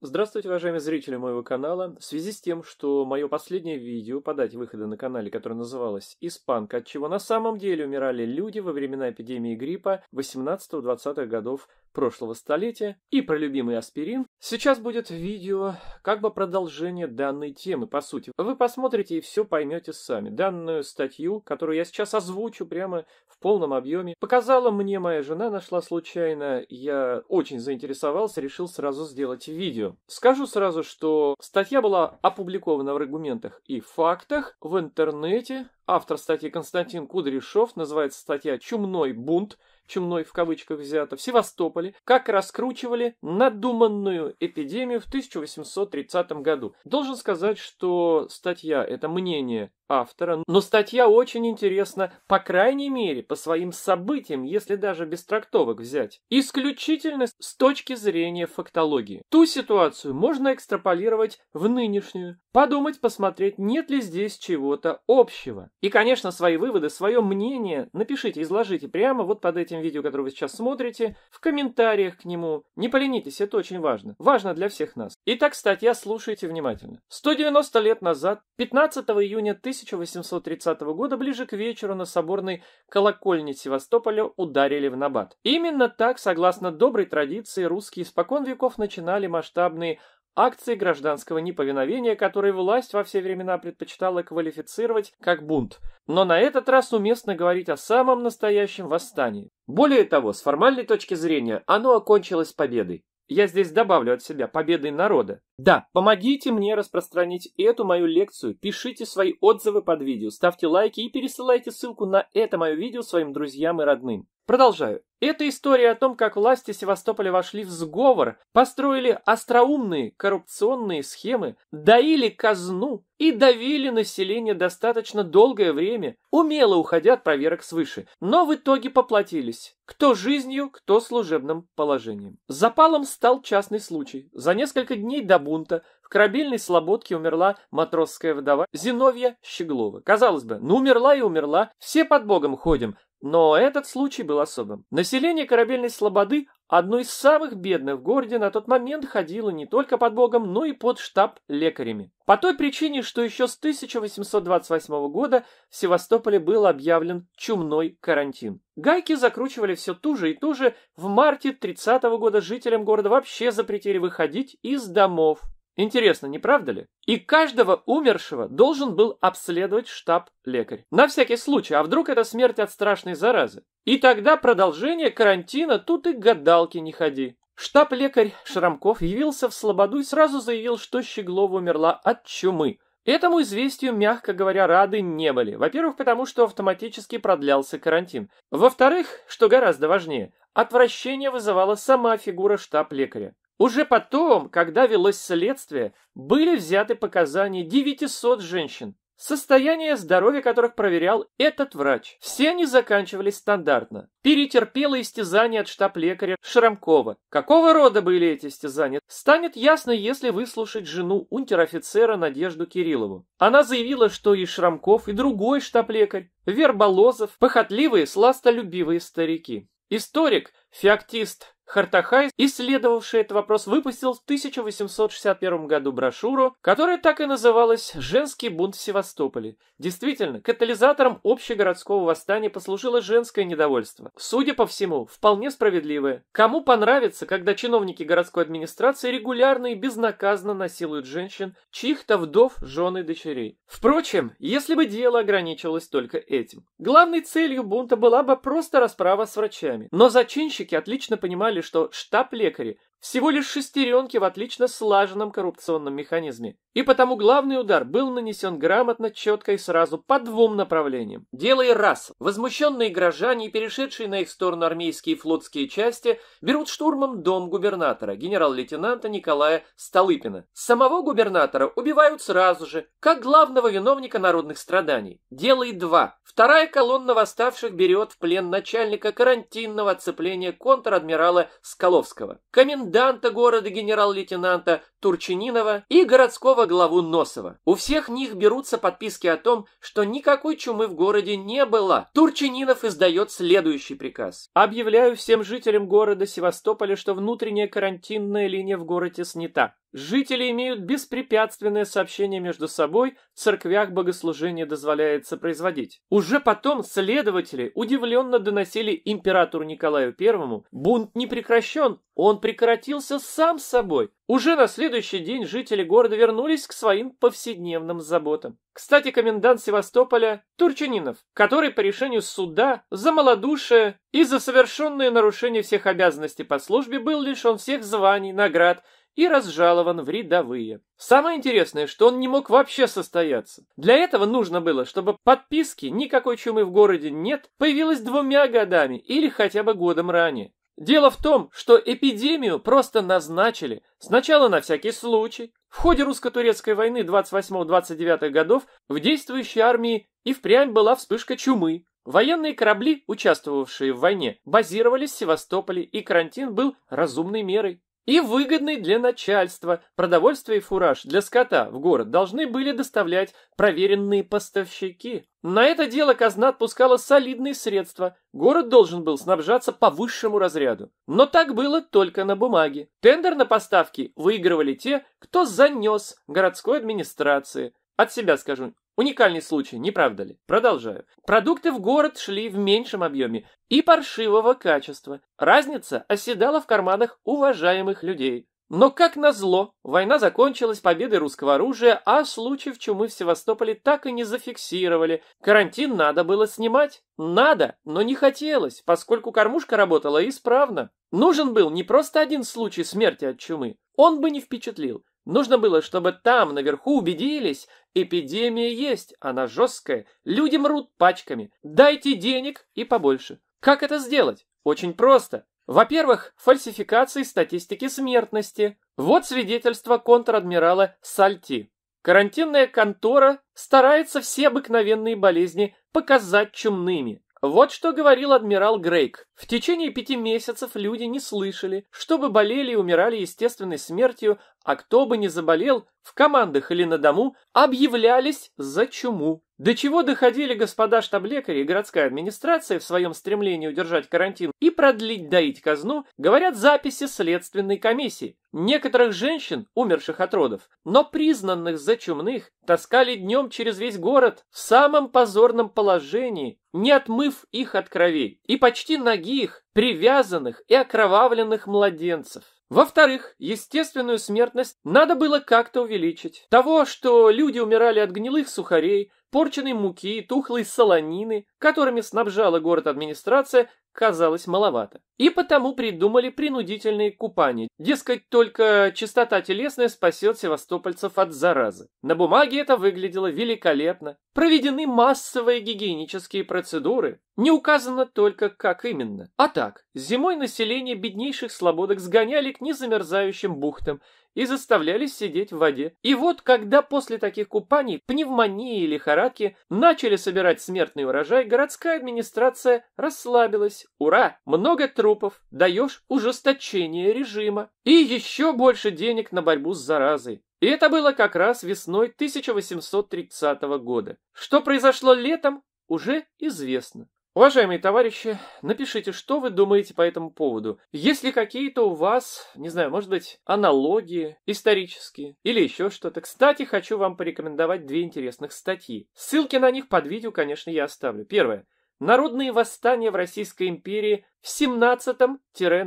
Здравствуйте, уважаемые зрители моего канала. В связи с тем, что мое последнее видео по дате выхода на канале, которое называлось «Испанка, от чего на самом деле умирали люди во времена эпидемии гриппа 18-20-х годов прошлого столетия» и про любимый аспирин, сейчас будет видео как бы продолжение данной темы, по сути. Вы посмотрите и все поймете сами. Данную статью, которую я сейчас озвучу прямо в полном объеме, показала мне моя жена, нашла случайно. Я очень заинтересовался, решил сразу сделать видео историю. Скажу сразу, что статья была опубликована в аргументах и фактах в интернете. Автор статьи Константин Кудряшов называется статья «Чумной бунт чумной в кавычках взято, в Севастополе, как раскручивали надуманную эпидемию в 1830 году. Должен сказать, что статья – это мнение автора, но статья очень интересна, по крайней мере, по своим событиям, если даже без трактовок взять, исключительно с точки зрения фактологии. Ту ситуацию можно экстраполировать в нынешнюю, подумать, посмотреть, нет ли здесь чего-то общего. И, конечно, свои выводы, свое мнение напишите, изложите прямо вот под этим этим видео, которое вы сейчас смотрите, в комментариях к нему. Не поленитесь, это очень важно. Важно для всех нас. Итак, статья, слушайте внимательно. 190 лет назад, 15 июня 1830 года, ближе к вечеру на соборной колокольне Севастополя ударили в набат. Именно так, согласно доброй традиции, русские испокон веков начинали масштабные акции гражданского неповиновения, которые власть во все времена предпочитала квалифицировать как бунт. Но на этот раз уместно говорить о самом настоящем восстании. Более того, с формальной точки зрения оно окончилось победой. Я здесь добавлю от себя победой народа. Да, помогите мне распространить эту мою лекцию, пишите свои отзывы под видео, ставьте лайки и пересылайте ссылку на это мое видео своим друзьям и родным. Продолжаю. Это история о том, как власти Севастополя вошли в сговор, построили остроумные коррупционные схемы, доили казну и давили население достаточно долгое время, умело уходя от проверок свыше, но в итоге поплатились. Кто жизнью, кто служебным положением. Запалом стал частный случай. За несколько дней до бунта в корабельной слободке умерла матросская вдова Зиновья Щеглова. Казалось бы, ну умерла и умерла, все под Богом ходим, но этот случай был особым. Население корабельной слободы, одной из самых бедных в городе, на тот момент ходило не только под богом, но и под штаб лекарями. По той причине, что еще с 1828 года в Севастополе был объявлен чумной карантин. Гайки закручивали все ту же и ту же. В марте 30 года жителям города вообще запретили выходить из домов. Интересно, не правда ли? И каждого умершего должен был обследовать штаб-лекарь. На всякий случай, а вдруг это смерть от страшной заразы? И тогда продолжение карантина тут и гадалки не ходи. Штаб-лекарь Шрамков явился в Слободу и сразу заявил, что Щеглова умерла от чумы. Этому известию, мягко говоря, рады не были. Во-первых, потому что автоматически продлялся карантин. Во-вторых, что гораздо важнее, отвращение вызывала сама фигура штаб-лекаря. Уже потом, когда велось следствие, были взяты показания 900 женщин, состояние здоровья которых проверял этот врач. Все они заканчивались стандартно. Перетерпела истязание от штаб-лекаря Шрамкова. Какого рода были эти истязания, станет ясно, если выслушать жену унтер-офицера Надежду Кириллову. Она заявила, что и Шрамков, и другой штаб-лекарь, Верболозов, похотливые, сластолюбивые старики. Историк, феоктист Хартахай, исследовавший этот вопрос, выпустил в 1861 году брошюру, которая так и называлась «Женский бунт в Севастополе». Действительно, катализатором общегородского восстания послужило женское недовольство. Судя по всему, вполне справедливое. Кому понравится, когда чиновники городской администрации регулярно и безнаказанно насилуют женщин, чьих-то вдов, жен и дочерей? Впрочем, если бы дело ограничивалось только этим. Главной целью бунта была бы просто расправа с врачами. Но зачинщики отлично понимали, что штаб-лекари всего лишь шестеренки в отлично слаженном коррупционном механизме. И потому главный удар был нанесен грамотно, четко и сразу по двум направлениям. Дело и раз. Возмущенные горожане и перешедшие на их сторону армейские и флотские части берут штурмом дом губернатора, генерал-лейтенанта Николая Столыпина. Самого губернатора убивают сразу же, как главного виновника народных страданий. Дело и два. Вторая колонна восставших берет в плен начальника карантинного оцепления контр-адмирала Скаловского. Комендант коменданта города генерал-лейтенанта Турчининова и городского главу Носова. У всех них берутся подписки о том, что никакой чумы в городе не было. Турчининов издает следующий приказ. Объявляю всем жителям города Севастополя, что внутренняя карантинная линия в городе снята. Жители имеют беспрепятственное сообщение между собой, в церквях богослужение дозволяется производить. Уже потом следователи удивленно доносили императору Николаю Первому: бунт не прекращен, он прекратился сам собой. Уже на следующий день жители города вернулись к своим повседневным заботам. Кстати, комендант Севастополя Турчининов, который по решению суда за малодушие и за совершенные нарушения всех обязанностей по службе был лишен всех званий, наград, и разжалован в рядовые. Самое интересное, что он не мог вообще состояться. Для этого нужно было, чтобы подписки «Никакой чумы в городе нет» появилась двумя годами или хотя бы годом ранее. Дело в том, что эпидемию просто назначили. Сначала на всякий случай. В ходе русско-турецкой войны 28-29 годов в действующей армии и впрямь была вспышка чумы. Военные корабли, участвовавшие в войне, базировались в Севастополе, и карантин был разумной мерой и выгодный для начальства. Продовольствие и фураж для скота в город должны были доставлять проверенные поставщики. На это дело казна отпускала солидные средства. Город должен был снабжаться по высшему разряду. Но так было только на бумаге. Тендер на поставки выигрывали те, кто занес городской администрации. От себя скажу, Уникальный случай, не правда ли? Продолжаю. Продукты в город шли в меньшем объеме и паршивого качества. Разница оседала в карманах уважаемых людей. Но, как назло, война закончилась победой русского оружия, а случаев чумы в Севастополе так и не зафиксировали. Карантин надо было снимать. Надо, но не хотелось, поскольку кормушка работала исправно. Нужен был не просто один случай смерти от чумы. Он бы не впечатлил. Нужно было, чтобы там, наверху, убедились, эпидемия есть, она жесткая, люди мрут пачками, дайте денег и побольше. Как это сделать? Очень просто. Во-первых, фальсификации статистики смертности. Вот свидетельство контр-адмирала Сальти. Карантинная контора старается все обыкновенные болезни показать чумными. Вот что говорил адмирал Грейк. В течение пяти месяцев люди не слышали, чтобы болели и умирали естественной смертью а кто бы ни заболел, в командах или на дому объявлялись за чуму. До чего доходили господа штаблекари и городская администрация в своем стремлении удержать карантин и продлить доить казну, говорят записи следственной комиссии. Некоторых женщин, умерших от родов, но признанных за чумных, таскали днем через весь город в самом позорном положении, не отмыв их от крови и почти ноги их привязанных и окровавленных младенцев. Во-вторых, естественную смертность надо было как-то увеличить. Того, что люди умирали от гнилых сухарей, порченой муки и тухлой солонины, которыми снабжала город администрация, казалось маловато. И потому придумали принудительные купания. Дескать, только чистота телесная спасет севастопольцев от заразы. На бумаге это выглядело великолепно. Проведены массовые гигиенические процедуры. Не указано только, как именно. А так, зимой население беднейших слободок сгоняли к незамерзающим бухтам и заставлялись сидеть в воде. И вот, когда после таких купаний, пневмонии и лихорадки начали собирать смертный урожай, городская администрация расслабилась. Ура! Много трупов, даешь ужесточение режима и еще больше денег на борьбу с заразой. И это было как раз весной 1830 года. Что произошло летом, уже известно. Уважаемые товарищи, напишите, что вы думаете по этому поводу. Есть ли какие-то у вас, не знаю, может быть, аналогии исторические или еще что-то. Кстати, хочу вам порекомендовать две интересных статьи. Ссылки на них под видео, конечно, я оставлю. Первое. Народные восстания в Российской империи в 17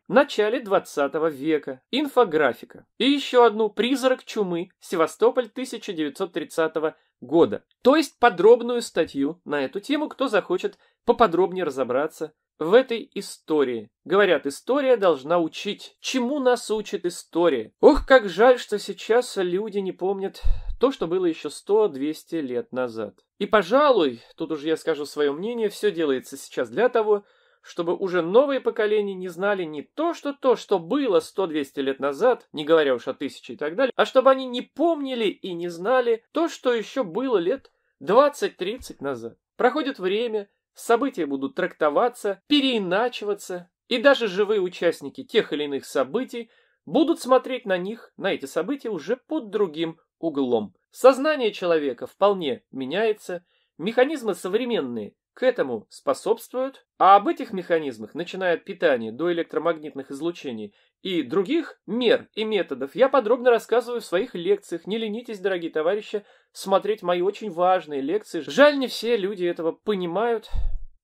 начале 20 века. Инфографика. И еще одну «Призрак чумы. Севастополь 1930 года». То есть подробную статью на эту тему, кто захочет поподробнее разобраться в этой истории. Говорят, история должна учить. Чему нас учит история? Ох, как жаль, что сейчас люди не помнят то, что было еще 100-200 лет назад. И, пожалуй, тут уже я скажу свое мнение, все делается сейчас для того, чтобы уже новые поколения не знали не то, что то, что было 100-200 лет назад, не говоря уж о тысяче и так далее, а чтобы они не помнили и не знали то, что еще было лет 20-30 назад. Проходит время, События будут трактоваться, переиначиваться, и даже живые участники тех или иных событий будут смотреть на них, на эти события уже под другим углом. Сознание человека вполне меняется, механизмы современные к этому способствуют, а об этих механизмах, начиная от питания до электромагнитных излучений и других мер и методов я подробно рассказываю в своих лекциях. Не ленитесь, дорогие товарищи, смотреть мои очень важные лекции. Жаль, не все люди этого понимают,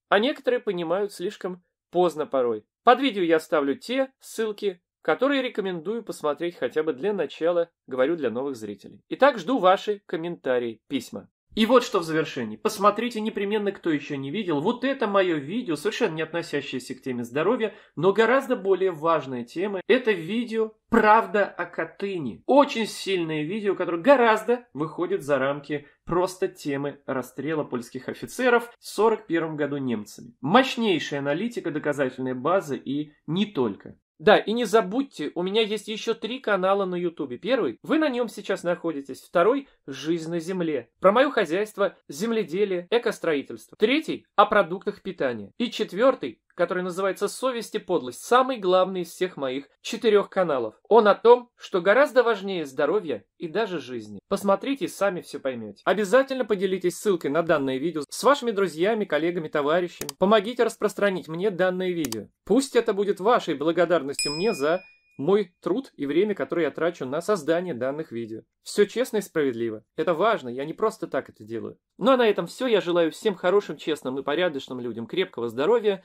а некоторые понимают слишком поздно порой. Под видео я ставлю те ссылки, которые рекомендую посмотреть хотя бы для начала, говорю для новых зрителей. Итак, жду ваши комментарии, письма. И вот что в завершении. Посмотрите непременно, кто еще не видел. Вот это мое видео, совершенно не относящееся к теме здоровья, но гораздо более важная тема. Это видео «Правда о Катыни». Очень сильное видео, которое гораздо выходит за рамки просто темы расстрела польских офицеров в 41 году немцами. Мощнейшая аналитика, доказательная база и не только. Да, и не забудьте, у меня есть еще три канала на Ютубе. Первый, вы на нем сейчас находитесь. Второй, жизнь на земле. Про мое хозяйство, земледелие, экостроительство. Третий, о продуктах питания. И четвертый, который называется «Совесть и подлость», самый главный из всех моих четырех каналов. Он о том, что гораздо важнее здоровья и даже жизни. Посмотрите и сами все поймете. Обязательно поделитесь ссылкой на данное видео с вашими друзьями, коллегами, товарищами. Помогите распространить мне данное видео. Пусть это будет вашей благодарностью мне за мой труд и время, которое я трачу на создание данных видео. Все честно и справедливо. Это важно, я не просто так это делаю. Ну а на этом все. Я желаю всем хорошим, честным и порядочным людям крепкого здоровья,